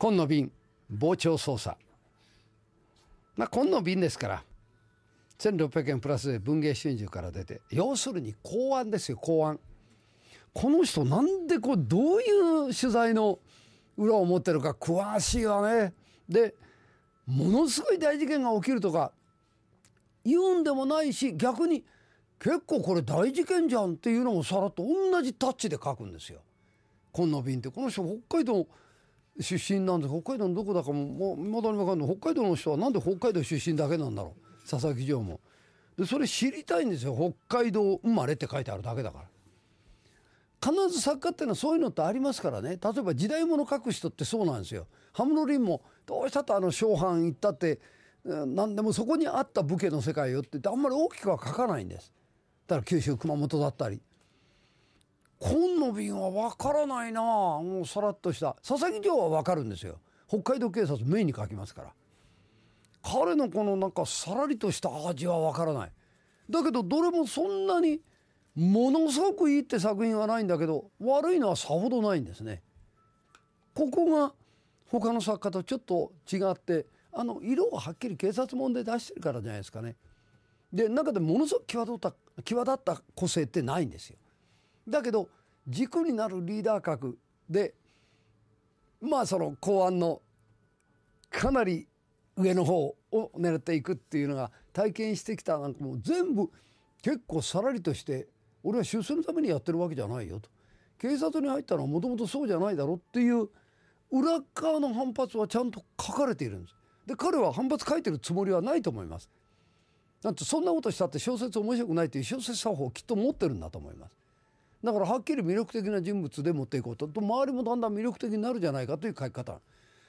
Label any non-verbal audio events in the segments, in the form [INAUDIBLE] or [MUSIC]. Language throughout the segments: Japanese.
紺の瓶傍聴操作まあ紺の瓶ですから1600円プラスで文藝春秋から出て要するに公安ですよ公安この人なんでこうどういう取材の裏を持ってるか詳しいわねでものすごい大事件が起きるとか言うんでもないし逆に結構これ大事件じゃんっていうのもさらっと同じタッチで書くんですよ。紺の瓶ってこの人北海道出身なんです北海道のどこだかもまだに分かんない北海道の人はなんで北海道出身だけなんだろう佐々木城もでそれ知りたいんですよ北海道生まれって書いてあるだけだから必ず作家っていうのはそういうのってありますからね例えば時代物書く人ってそうなんですよハムロリンもどうしたとあの小藩行ったって何でもそこにあった武家の世界よってあんまり大きくは書かないんですだから九州熊本だったり紺の瓶はわからないなもうさらっとした佐々木城はわかるんですよ北海道警察メインに書きますから彼のこのなんかさらりとした味はわからないだけどどれもそんなにものすごくいいって作品はないんだけど悪いのはさほどないんですねここが他の作家とちょっと違ってあの色をはっきり警察問題出してるからじゃないですかねで中でものすごく際立った際立った個性ってないんですよだけど軸になるリーダー格でまあその公安のかなり上の方を狙っていくっていうのが体験してきたなんかもう全部結構さらりとして俺は出世のためにやってるわけじゃないよと警察に入ったのはもともとそうじゃないだろっていう裏側の反発はちゃんと書かれているんです。で彼は反発書いてるつもりはないと思います。なんてそんなことしたって小説面白くないっていう小説作法をきっと持ってるんだと思います。だからはっきり魅力的な人物で持っていこうとと周りもだんだん魅力的になるじゃないかという書き方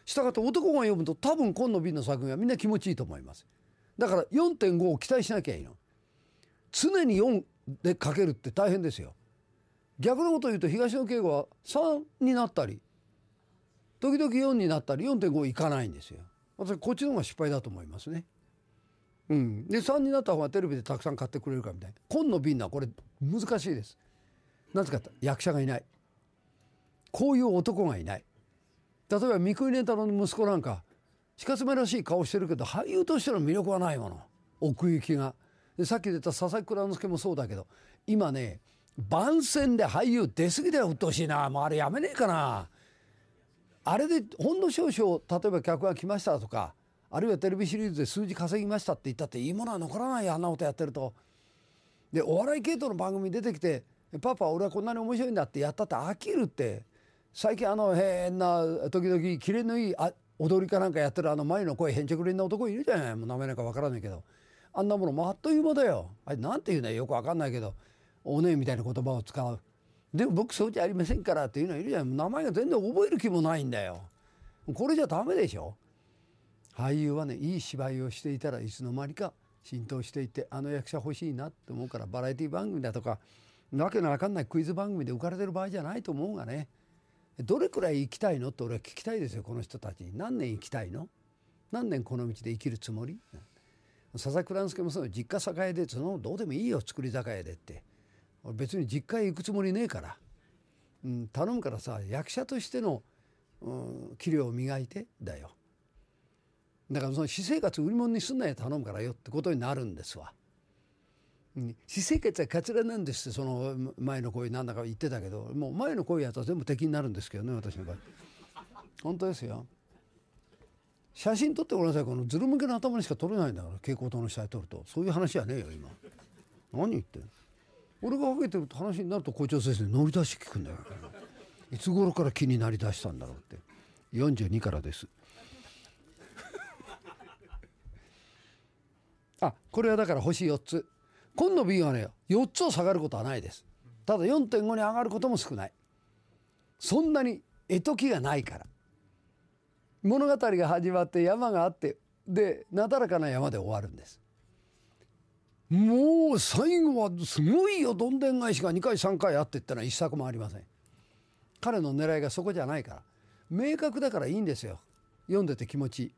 したがって男が読むと多分今の瓶の作品はみんな気持ちいいと思いますだから4.5を期待しなきゃいいの常に4で書けるって大変ですよ逆のこと言うと東野圭吾は3になったり時々4になったり4.5いかないんですよ私こっちの方が失敗だと思いますねうん、で3になった方がテレビでたくさん買ってくれるかみたいな紺の瓶はこれ難しいですなぜかと役者がいないこういう男がいない例えば三國連太郎の息子なんかか活めらしい顔してるけど俳優としての魅力はないもの奥行きがさっき出た佐々木蔵之介もそうだけど今ね番宣で俳優出過ぎだよてほしいなもうあれやめねえかなあれでほんの少々例えば客が来ましたとかあるいはテレビシリーズで数字稼ぎましたって言ったっていいものは残らないあんなことやってると。でお笑い系統の番組出てきてパパ俺はこんなに面白いんだってやったって飽きるって最近あの変な時々キレのいいあ踊りかなんかやってるあの前の声へんちゃくれんな男いるじゃないもう名前なんか分からないけどあんなものもあっという間だよあれなんて言うのよく分かんないけどおねえみたいな言葉を使うでも僕そうじゃありませんからっていうのいるじゃない名前が全然覚える気もないんだよこれじゃダメでしょ俳優はねいい芝居をしていたらいつの間にか浸透していてあの役者欲しいなって思うからバラエティ番組だとかわけのわかんないクイズ番組で浮かれてる場合じゃないと思うがねどれくらい生きたいのって俺は聞きたいですよこの人たちに何年生きたいの何年この道で生きるつもり佐々木蔵之介もそう実家栄えでそのどうでもいいよ造り酒屋でって俺別に実家へ行くつもりねえから、うん、頼むからさ役者としての、うん、器量を磨いてだよだからその私生活売り物にすんなよ頼むからよってことになるんですわ。私生活はカツラなんですってその前の恋なんだか言ってたけどもう前の恋やったら全部敵になるんですけどね私の場合本当ですよ写真撮ってごらんなさいこのズル向けの頭にしか撮れないんだから蛍光灯の下で撮るとそういう話やねえよ今何言ってん俺がハゲてると話になると校長先生に乗り出して聞くんだよいつ頃から気になりだしたんだろうって42からです [LAUGHS] あこれはだから星4つ今の B はね4つを下がることはないですただ4.5に上がることも少ないそんなに絵ときがないから物語が始まって山があってでなだらかな山で終わるんですもう最後はすごいよどんでん返しが2回3回あってってのは一作もありません彼の狙いがそこじゃないから明確だからいいんですよ読んでて気持ちいい